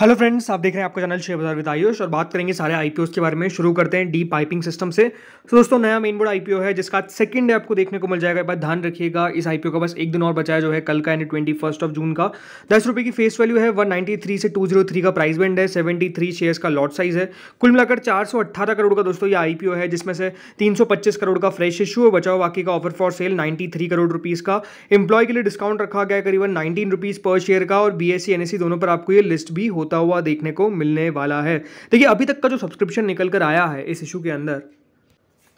hello friends आप देख रहे हैं आपका channel share Bazaar with Ayush और बात करेंगे सारे आईपीओस के बारे में शुरू करते हैं डी पाइपिंग सिस्टम से तो दोस्तों नया मेन बोर्ड आईपीओ है जिसका सेकंड डे आपको देखने को मिल जाएगा बस ध्यान रखिएगा इस आईपीओ का बस एक दिन और बचाया जो है कल का यानी ट्वेंटी फर्स्ट ऑफ जून का दस रुपये की फेस वैल्यू है वन थ्री से टू जीरो थ्री का प्राइस बैंड है सेवेंटी थ्री शेयर्स का लॉट साइज है कुल मिलाकर चार सौ अट्ठारह करोड़ का दोस्तों ये आईपीओ है जिसमें से तीन सौ पच्चीस करोड़ का फ्रेश इशू है बचाओ बाकी का offer for sale ninety three crore rupees का इंप्लॉय के लिए डिस्काउंट रखा गया करीबन नाइनटीन रुपीज़ पर शेयर का और B S C N S C दोनों पर आपको ये लिस्ट भी हो होता हुआ देखने को मिलने वाला है देखिए अभी तक का जो सब्सक्रिप्शन निकल कर आया है इस इशू के अंदर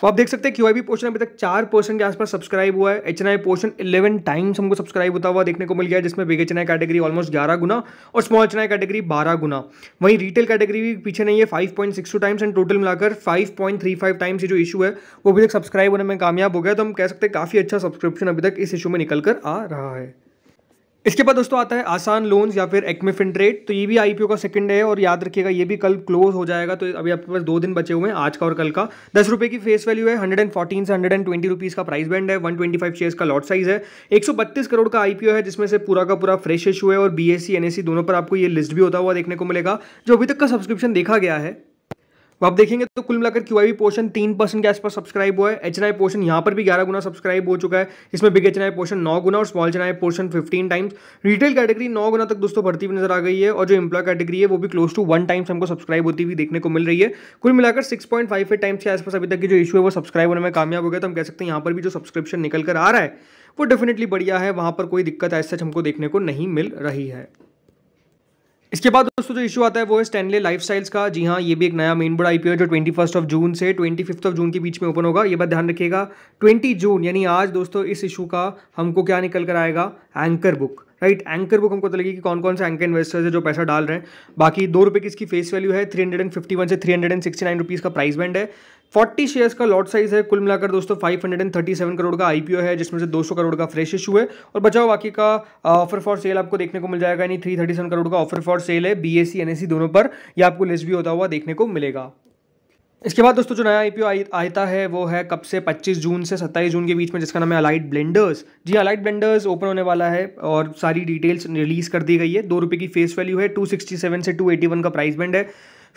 तो आप देख सकते हैं क्यू आई पोर्शन अभी तक चार परसेंट के आसपास सब्सक्राइब हुआ है H N I portion eleven times हमको सब्सक्राइब होता हुआ देखने को मिल गया है जिसमें big H N I category almost ग्यारह गुना और small H N I category बारह गुना वहीं रिटेल कैटेगरी भी पीछे नहीं है five point six two times and total मिलाकर five point three five times ये जो इशू है वो अभी तक सब्सक्राइब होने में कामयाब हो गया तो हम कह सकते हैं काफ़ी अच्छा सब्सक्रिप्शन अभी तक इस इशू में निकल कर आ रहा है इसके बाद दोस्तों आता है आसान लोन्स या फिर एक्मे फिनट्रेड तो ये भी आईपीओ का सेकंड है और याद रखिएगा ये भी कल क्लोज हो जाएगा तो अभी आपके पास दो दिन बचे हुए हैं आज का और कल का दस रुपये की फेस वैल्यू है हंड्रेड एंड फोर्टीन से हंड्रेड एंड ट्वेंटी का प्राइस बैंड है वन ट्वेंटी फाइव शेयर्स का लॉट साइज है एक सौ बत्तीस करोड़ का आईपीओ है जिसमें से पूरा का पूरा फ्रेश इशू है और B S C N S C दोनों पर आपको ये लिस्ट भी होता हुआ देखने को मिलेगा जो अभी तक का सब्सक्रिप्शन देखा गया है तो आप देखेंगे तो कुल मिलाकर क्यू आई पोर्शन तीन परसेंट के आसपास सब्सक्राइब हुआ है एच एन आई पोर्शन यहाँ पर भी ग्यारह गुना सब्सक्राइब हो चुका है इसमें big H N I portion नौ गुना और small H N I portion fifteen times retail category नौ गुना तक दोस्तों भर्ती हुई नजर आ गई है और जो इंप्लॉय कैटेगरी है वो भी क्लोज टू वन टाइम्स हमको सब्सक्राइब होती हुई देखने को मिल रही है कुल मिलाकर six point five eight times के आसपास अभी तक की जो इशू है वो सब्सक्राइब होने में कामयाब हो गया तो हम कह सकते हैं यहाँ पर भी जो सब्सक्रिप्शन निकल कर आ रहा है वो डेफिनेटली बढ़िया है वहाँ पर कोई दिक्कत ऐसा हमको देखने को नहीं मिल रही है इसके बाद दोस्तों जो इशू आता है वो है स्टैनले स्टाइल्स का जी हाँ ये भी एक नया मेन बोर्ड आईपीओ है जो ट्वेंटी फर्स्ट ऑफ जून से ट्वेंटी फिफ्थ ऑफ जून के बीच में ओपन होगा ये बात ध्यान रखिएगा ट्वेंटी जून यानी आज दोस्तों इस इशू का हमको क्या निकल कर आएगा anchor book right anchor book हमको पता तो लगेगी कि कौन कौन से एंकर इन्वेस्टर्स है जो पैसा डाल रहे हैं बाकी दो रुपये की इसकी फेस वैल्यू है three hundred and fifty one से three hundred and nine rupees का प्राइस बैंड है 40 शेयर्स का लॉट साइज है कुल मिलाकर दोस्तों 537 करोड़ का आईपीओ है जिसमें से 200 करोड़ का फ्रेश इशू है और बचाओ बाकी का ऑफर फॉर सेल आपको देखने को मिल जाएगा यानी 337 करोड़ का ऑफर फॉर सेल है बीएससी एनएससी दोनों पर यह आपको लिस्ट भी होता हुआ देखने को मिलेगा इसके बाद दोस्तों जो नया आईपीओ आता है वो है कब से 25 जून से 27 जून के बीच में जिसका नाम है अलाइट ब्लेंडर्स जी अलाइट ब्लेंडर्स ओपन होने वाला है और सारी डिटेल्स रिलीज़ कर दी गई है दो रुपये की फेस वैल्यू है 267 से 281 का प्राइस बैंड है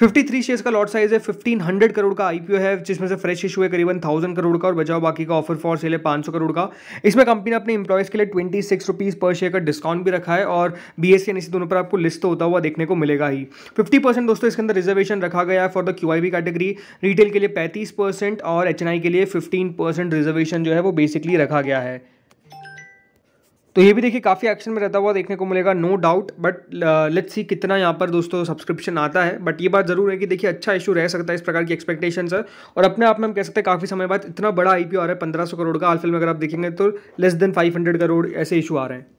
53 शेयर्स का लॉट साइज है 1500 करोड़ का आईपीओ है जिसमें से फ्रेश इशू है करीबन 1000 करोड़ का और बचाओ बाकी का ऑफर फॉर सेल है 500 करोड़ का इसमें कंपनी ने अपने इंप्लॉयज़ के लिए ट्वेंटी सिक्स पर शेयर का डिस्काउंट भी रखा है और बी एस सी दोनों पर आपको लिस्ट तो होता हुआ देखने को मिलेगा ही फिफ्टी दोस्तों इसके अंदर रिजर्वेशन रखा गया है for the Q category retail के लिए पैंतीस और एच के लिए फिफ्टीन रिजर्वेशन जो है वो बेसिकली रखा गया है तो ये भी देखिए काफ़ी एक्शन में रहता हुआ देखने को मिलेगा no doubt but let's see कितना यहाँ पर दोस्तों सब्सक्रिप्शन आता है बट ये बात जरूर है कि देखिए अच्छा इशू रह सकता है इस प्रकार की एक्सपेक्टेशन है और अपने आप में हम कह सकते हैं काफ़ी समय बाद इतना बड़ा आई आ रहा है पंद्रह करोड़ का हाल फिल्म अगर आप देखेंगे तो लेस देन फाइव करोड़ ऐसे इशू आ रहे हैं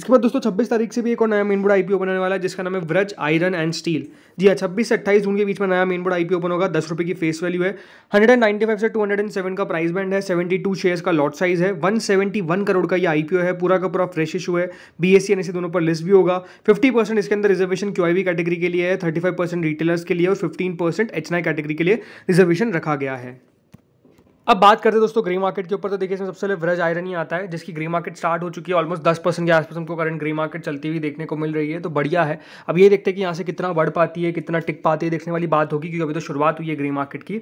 इसके बाद दोस्तों 26 तारीख से भी एक और नया मेन बोर्ड आईपी ओपन होने वाला है जिसका नाम है व्रज आयरन एंड स्टील जी हाँ छब्बीस से अट्ठाईस जून के बीच में नया मेन बोर्ड आईपी ओपन होगा दस रुपये की फेस वैल्यू है हंड्रेड से टू का प्राइस बैंड है सेवेंटी टू शेयर्स का लॉट साइज है वन करोड़ का ये आईपीओ है पूरा का पूरा फ्रेश इशू है बी एस सी दोनों पर लिस्ट भी होगा फिफ्टी परसेंट इसके अंदर रिजर्वेशन क्यू कैटेगरी के लिए है थर्टी फाइव परसेंट रिटेलर्स के लिए और फिफ्टीन परसेंट एच कैटेगरी के लिए रिजर्वेशन रखा गया है अब बात करते हैं दोस्तों ग्रे मार्केट के ऊपर तो देखिए इसमें सबसे पहले व्रज आयरन ही आता है जिसकी ग्रे मार्केट स्टार्ट हो चुकी है ऑलमोस्ट दस परसेंट के आसपास हमको करंट ग्रे मार्केट चलती हुई देखने को मिल रही है तो बढ़िया है अब ये देखते हैं कि यहाँ से कितना बढ़ पाती है कितना टिक पाती है देखने वाली बात होगी क्योंकि अभी तो शुरुआत हुई है ग्रे मार्केट की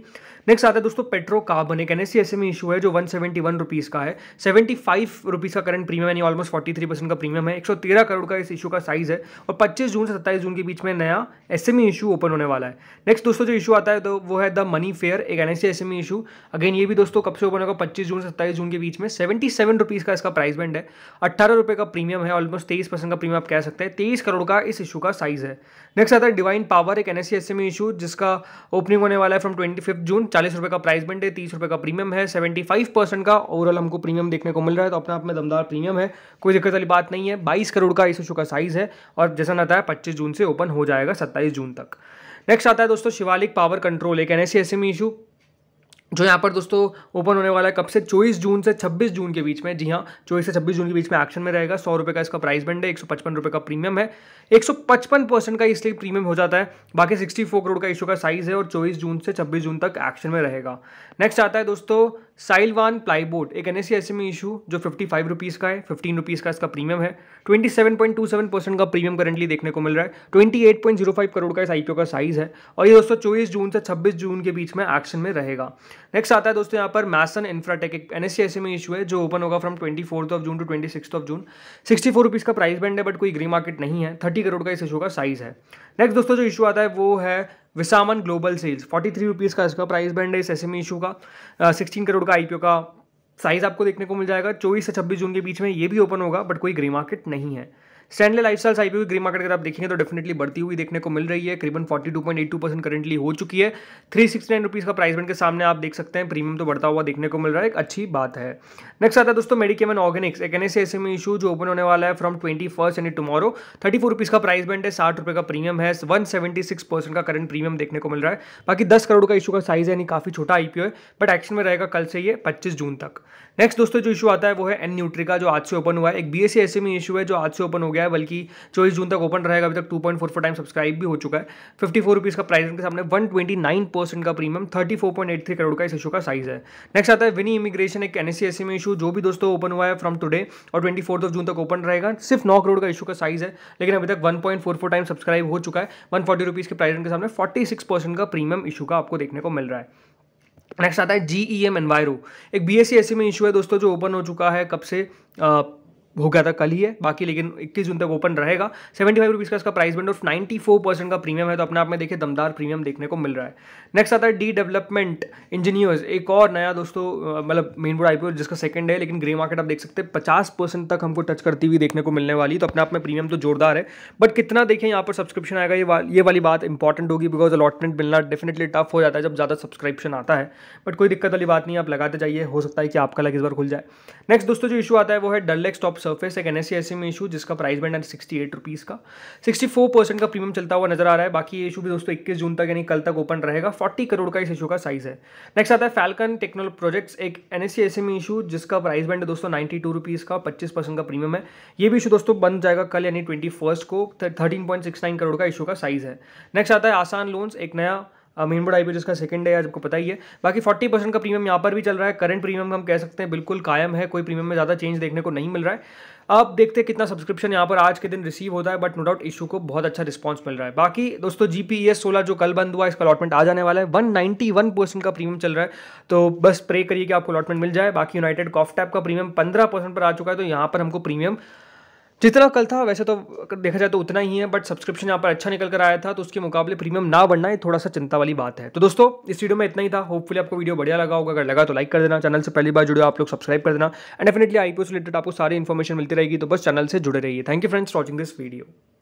नेक्स्ट आता है दोस्तों पेट्रो कार्बन एक एन एस में इशू है जो वन सेवेंटी वन रुपीज़ का है सेवेंटी फाइव रुपीज़ का करंट प्रीमियम यानी ऑलमोस्ट फोर्टी थ्री परसेंट का प्रीमियम है एक सौ तेरह करोड़ का इस इशू का साइज़ है और पच्चीस जून से सत्ताईस जून के बीच में नया S M E issue open होने वाला है नेक्स्ट दोस्तों जो इशू आता है तो वो है द मनी फेयर एक N S S M E issue again ये भी दोस्तों कब से ओपन होगा पच्चीस जून सत्ताईस जून के बीच में सेवेंटी सेवन रुपीज़ का इसका प्राइस बैंड है अट्ठारह रुपये का प्रीमियम है ऑलमोस्ट तेईस परसेंट का प्रीमियम आप कह सकते हैं तेईस करोड़ का इस इशू का साइज़ है नेक्स्ट आता है डिवाइन पावर एक एन एस सी इशू जिसका ओपनिंग होने वाला है फ्रॉम ट्वेंटी फिफ्थ जून चालीस रुपये का प्राइस बैंड है तीस रुपये का प्रीमियम है सेवेंटी फाइव परसेंट का ओवरऑल हमको प्रीमियम देखने को मिल रहा है तो अपने आप में दमदार प्रीमियम है कोई दिक्कत वाली बात नहीं है बाईस करोड़ का इस इशू का साइज़ है और जैसा ना है पच्चीस जून से ओपन हो जाएगा सत्ताईस जून तक नेक्स्ट आता है दोस्तों शिवालिक पावर कंट्रोल एक एन एस इशू जो यहाँ पर दोस्तों ओपन होने वाला है कब से 24 जून से 26 जून के बीच में जी हाँ 24 से 26 जून के बीच में एक्शन में रहेगा सौ रुपये का इसका प्राइस बैंड है एक सौ पचपन रुपये का प्रीमियम है एक सौ पचपन परसेंट का इसलिए प्रीमियम हो जाता है बाकी 64 करोड़ का इशू का साइज़ है और 24 जून से 26 जून तक एक्शन में रहेगा नेक्स्ट आता है दोस्तों साइल वन प्लाईबोर्ड एक एन एस e में इशू जो फिफ्टी फाइव रुपीज़ का है फिफ्टीन रुपीज़ का इसका प्रीमियम है twenty seven point two seven percent का प्रीमियम करंटली देखने को मिल रहा है twenty eight point zero five crore का इस आईपीओ का साइज़ है और ये दोस्तों चौबीस जून से छब्बीस जून के बीच में एक्शन में रहेगा नेक्स्ट आता है दोस्तों यहाँ पर मैसन इन्फ्राटेक एक N S C S M issue है जो ओपन होगा from twenty fourth of June to twenty six of June sixty four rupees का प्राइस बैंड है बट कोई ग्री मार्केट नहीं है थर्टी करोड़ का इस इशू का साइज़ है नेक्स्ट दोस्तों जो इशू आता है वो है Visaman Global Sales forty three rupees का इसका प्राइस बैंड है इस एस एम इशू का सिक्सटीन करोड़ का आई का साइज़ आपको देखने को मिल जाएगा चौबीस से छब्बीस जून के बीच में ये भी ओपन होगा बट कोई ग्रे मार्केट नहीं है Stanley Lifestyles IPO green market अगर आप देखेंगे तो डेफिनेटली बढ़ती हुई देखने को मिल रही है करीबन 42.82 परसेंट करेंटली हो चुकी है थ्री सिक्सटी नाइन रुपीज़ का प्राइस बैंड के सामने आप देख सकते हैं प्रीमियम तो बढ़ता हुआ देखने को मिल रहा है एक अच्छी बात है नेक्स्ट आता है दोस्तों मेडिकेम एंड ऑर्गेनिक्स एक एनएस एस इशू जो ओपन होने वाला है फ्रॉम ट्वेंटी फर्स्ट यानी टुमारो थर्टी फोर रुपीज़ का प्राइस बैंड है साठ रुपये का प्रीमियम है वन सेवेंटी सिक्स परसेंट का करंट प्रीमियम देखने को मिल रहा है बाकी दस करोड़ का इशू का साइज यानी काफ़ी छोटा आईपीओ है बट एक्शन में रहेगा कल से ये पच्चीस जून तक नेक्स्ट दोस्तों जो इशू आता है वो है एन न्यूट्री का जो आज से ओपन हुआ है एक बी एस इशू है जो आज से ओपन हो गया गया है बल्कि चौबीस जून तक ओपन रहेगा अभी तक two point four four time subscribe भी हो चुका है फिफ्टी फोर रुपीज़ का प्राइस के सामने वन ट्वेंटी नाइन परसेंट का premium thirty four point eight three crore का इस इशू का साइज है नेक्स्ट आता है विनी इमिग्रेशन एक एन एस e में इशू जो भी दोस्तों ओपन हुआ है फ्रॉम टुडे और ट्वेंटी फोर्थ ऑफ जून तक ओपन रहेगा सिर्फ नौ करोड़ का इशू का साइज है लेकिन अभी तक one point four four time subscribe हो चुका है वन फोर्टी रुपीज़ के प्राइस के सामने फोर्टी सिक्स परसेंट का प्रीमियम इशू का आपको देखने को मिल रहा है नेक्स्ट आता है जी ई एम एनवायरो एक B S C S C में इशू है दोस्तों जो ओपन हो चुका है कब से आ, हो गया था कल ही है बाकी लेकिन 21 जून तक ओपन रहेगा सेवेंटी फाइव रुपीज़ का इसका प्राइस बैंड और 94 परसेंट का प्रीमियम है तो अपने आप में देखिए दमदार प्रीमियम देखने को मिल रहा है नेक्स्ट आता है डी डेवलपमेंट इंजीनियर्स एक और नया दोस्तों मतलब मेन बोर्ड आईपीओ जिसका सेकंड है लेकिन ग्रे मार्केट आप देख सकते हैं पचास तक हमको टच करती हुई देखने को मिलने वाली तो अपने आप में प्रीमियम तो जोरदार है बट कितना देखिए यहाँ पर सब्सक्रिप्शन आएगा ये वा, ये वाली बात इंपॉर्टेंट होगी बिकॉज अलॉटमेंट मिलना डेफिनेटली टफ हो जाता है जब ज़्यादा सब्सक्रिप्शन आता है बट कोई दिक्कत वाली बात नहीं आप लगाते जाइए हो सकता है कि आपका लग इस बार खुल जाए नेक्स्ट दोस्तों जो इशू आता है वो है डललेक्स टॉप सर्फेस एक एन एस में इशू जिसका प्राइस बैंड है सिक्सटी एट रुपीज़ का सिक्सटी फोर परसेंट का प्रीमियम चलता हुआ नजर आ रहा है बाकी ये इशू भी दोस्तों इक्कीस जून तक यानी कल तक ओपन रहेगा फोर्टी करोड़ का इस इशू का साइज है नेक्स्ट आता है फैलकन टेक्नोल प्रोजेक्ट्स एक एन एस में इशू जिसका प्राइस बैंड है दोस्तों नाइन्टी टू रुपीज़ का पच्चीस परसेंट का प्रीमियम है ये भी इशू दोस्तों बन जाएगा कल यानी ट्वेंटी फर्स्ट को thirteen point six nine crore का इशू का साइज है नेक्स्ट आता है आसान लोन्स एक नया मीन बोर्ड आई जिसका सेकंड डे आज आपको पता ही है बाकी फोर्टी परसेंट का प्रीमियम यहाँ पर भी चल रहा है करंट प्रीमियम हम कह सकते हैं बिल्कुल कायम है कोई प्रीमियम में ज़्यादा चेंज देखने को नहीं मिल रहा है अब देखते हैं कितना सब्सक्रिप्शन यहाँ पर आज के दिन रिसीव होता है बट नो डाउट इशू को बहुत अच्छा रिस्पॉन्स मिल रहा है बाकी दोस्तों जी पी e जो कल बंद हुआ इसका अलॉटमेंट आ जाने वाला है वन नाइन्टी वन परसेंट का प्रीमियम चल रहा है तो बस प्रे करिए कि आपको अलॉटमेंट मिल जाए बाकी यूनाइटेड कॉफ टैप का प्रीमियम पंद्रह परसेंट पर आ चुका है तो यहाँ पर हमको प्रीमियम जितना कल था वैसे तो देखा जाए तो उतना ही है बट सब्सक्रिप्शन यहाँ पर अच्छा निकल कर आया था तो उसके मुकाबले प्रीमियम ना बढ़ना ये थोड़ा सा चिंता वाली बात है तो दोस्तों इस वीडियो में इतना ही था होपफुली आपको वीडियो बढ़िया लगा होगा अगर लगा तो लाइक कर देना चैनल से पहली बार जुड़े आप लोग सब्सक्राइब कर देना एंड डेफिनेटली आईपीओ से रिलेटेड आपको सारी इन्फॉर्मेशन मिलती रहेगी तो बस चैनल से जुड़े रहिए thank you friends watching this video